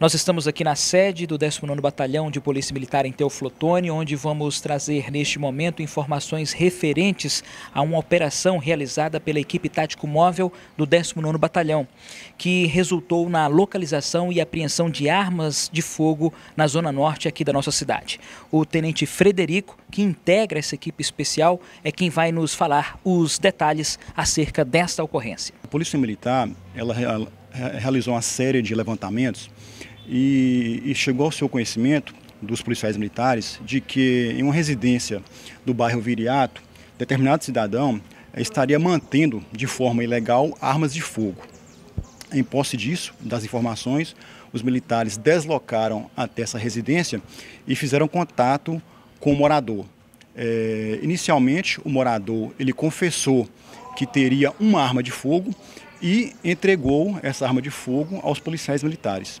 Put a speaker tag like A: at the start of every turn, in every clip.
A: Nós estamos aqui na sede do 19º Batalhão de Polícia Militar em Teoflotone, onde vamos trazer neste momento informações referentes a uma operação realizada pela equipe tático móvel do 19º Batalhão, que resultou na localização e apreensão de armas de fogo na zona norte aqui da nossa cidade. O tenente Frederico, que integra essa equipe especial, é quem vai nos falar os detalhes acerca
B: desta ocorrência. A Polícia Militar, ela realizou uma série de levantamentos e, e chegou ao seu conhecimento dos policiais militares de que em uma residência do bairro Viriato, determinado cidadão eh, estaria mantendo de forma ilegal armas de fogo. Em posse disso, das informações, os militares deslocaram até essa residência e fizeram contato com o morador. É, inicialmente, o morador ele confessou que teria uma arma de fogo e entregou essa arma de fogo aos policiais militares.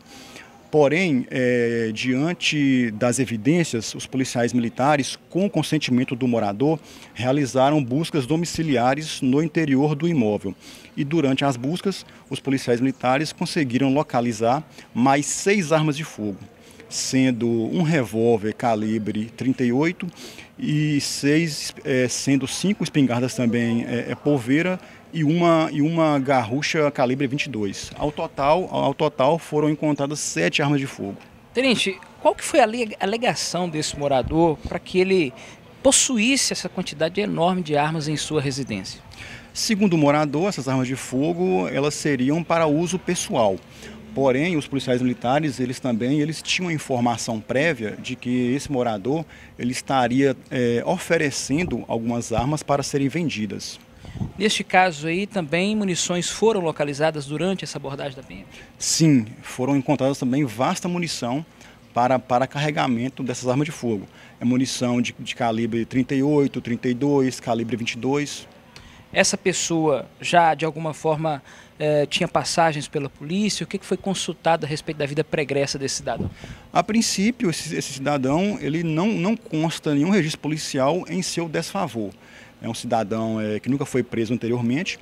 B: Porém, é, diante das evidências, os policiais militares, com consentimento do morador, realizaram buscas domiciliares no interior do imóvel. E durante as buscas, os policiais militares conseguiram localizar mais seis armas de fogo, sendo um revólver calibre 38 e seis, é, sendo cinco espingardas também é, é polveira e uma, e uma garrucha calibre 22. Ao total, ao total foram encontradas sete armas de fogo.
A: Tenente, qual que foi a alegação desse morador para que ele possuísse essa quantidade enorme de armas em sua residência?
B: Segundo o morador, essas armas de fogo elas seriam para uso pessoal. Porém, os policiais militares, eles também, eles tinham informação prévia de que esse morador, ele estaria é, oferecendo algumas armas para serem vendidas.
A: Neste caso aí, também munições foram localizadas durante essa abordagem da PM?
B: Sim, foram encontradas também vasta munição para, para carregamento dessas armas de fogo. É munição de, de calibre 38, 32, calibre 22.
A: Essa pessoa já, de alguma forma, eh, tinha passagens pela polícia? O que, que foi consultado a respeito da vida
B: pregressa desse cidadão? A princípio, esse, esse cidadão ele não, não consta nenhum registro policial em seu desfavor é um cidadão é, que nunca foi preso anteriormente.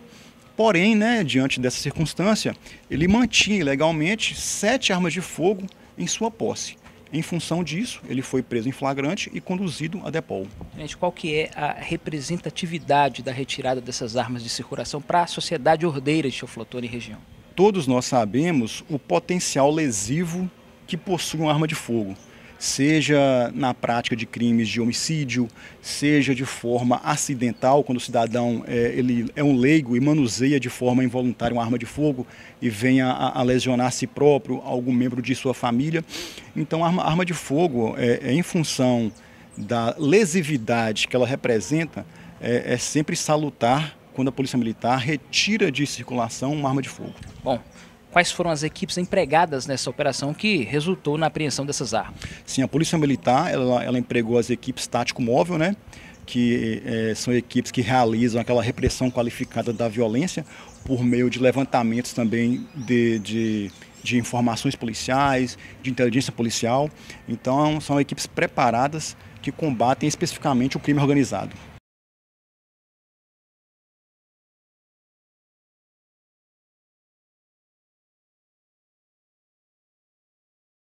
B: Porém, né, diante dessa circunstância, ele mantinha ilegalmente sete armas de fogo em sua posse. Em função disso, ele foi preso em flagrante e conduzido a Depol.
A: Gente, qual que é a representatividade da retirada dessas armas de circulação para a sociedade ordeira de Choflotone e região?
B: Todos nós sabemos o potencial lesivo que possui uma arma de fogo seja na prática de crimes de homicídio, seja de forma acidental, quando o cidadão é, ele é um leigo e manuseia de forma involuntária uma arma de fogo e venha a, a lesionar a si próprio, algum membro de sua família. Então, a arma, arma de fogo, é, é, em função da lesividade que ela representa, é, é sempre salutar quando a Polícia Militar retira de circulação uma arma de fogo.
A: Bom, quais foram as equipes empregadas nessa operação que resultou na apreensão dessas armas?
B: Sim, a Polícia Militar ela, ela empregou as equipes tático móvel, né? que é, são equipes que realizam aquela repressão qualificada da violência por meio de levantamentos também de, de, de informações policiais, de inteligência policial. Então, são equipes preparadas que combatem especificamente o crime organizado.